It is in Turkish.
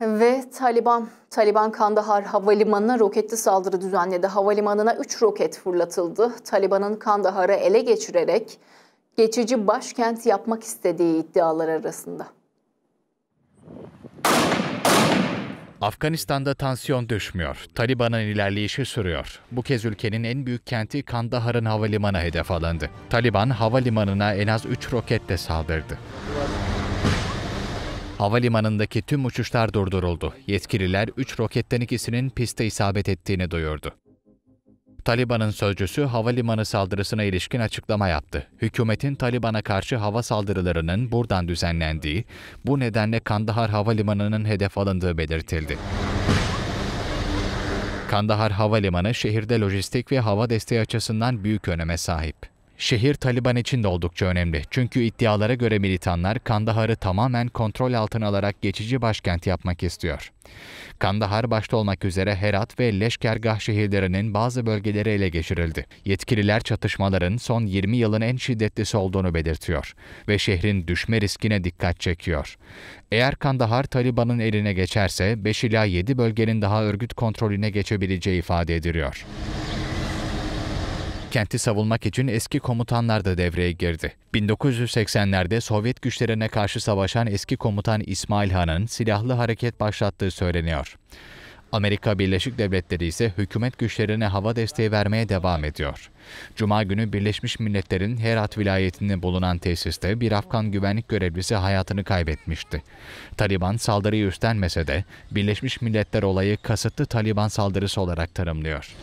Ve Taliban, Taliban Kandahar Havalimanı'na roketli saldırı düzenledi. Havalimanına 3 roket fırlatıldı. Taliban'ın Kandahar'ı ele geçirerek geçici başkent yapmak istediği iddialar arasında. Afganistan'da tansiyon düşmüyor. Taliban'ın ilerleyişi sürüyor. Bu kez ülkenin en büyük kenti Kandahar'ın havalimanı hedef alındı. Taliban havalimanına en az 3 roketle saldırdı. Havalimanındaki tüm uçuşlar durduruldu. Yetkililer 3 roketten ikisinin piste isabet ettiğini duyurdu. Taliban'ın sözcüsü havalimanı saldırısına ilişkin açıklama yaptı. Hükümetin Taliban'a karşı hava saldırılarının buradan düzenlendiği, bu nedenle Kandahar Havalimanı'nın hedef alındığı belirtildi. Kandahar Havalimanı şehirde lojistik ve hava desteği açısından büyük öneme sahip. Şehir Taliban için de oldukça önemli. Çünkü iddialara göre militanlar Kandahar'ı tamamen kontrol altına alarak geçici başkent yapmak istiyor. Kandahar başta olmak üzere Herat ve Leşkergah şehirlerinin bazı bölgeleri ele geçirildi. Yetkililer çatışmaların son 20 yılın en şiddetlisi olduğunu belirtiyor ve şehrin düşme riskine dikkat çekiyor. Eğer Kandahar Taliban'ın eline geçerse 5 ila 7 bölgenin daha örgüt kontrolüne geçebileceği ifade ediliyor. Kenti savunmak için eski komutanlar da devreye girdi. 1980'lerde Sovyet güçlerine karşı savaşan eski komutan İsmail Han'ın silahlı hareket başlattığı söyleniyor. Amerika Birleşik Devletleri ise hükümet güçlerine hava desteği vermeye devam ediyor. Cuma günü Birleşmiş Milletler'in Herat vilayetinde bulunan tesiste bir Afgan güvenlik görevlisi hayatını kaybetmişti. Taliban saldırıyı üstlenmese de Birleşmiş Milletler olayı kasıtlı Taliban saldırısı olarak tanımlıyor.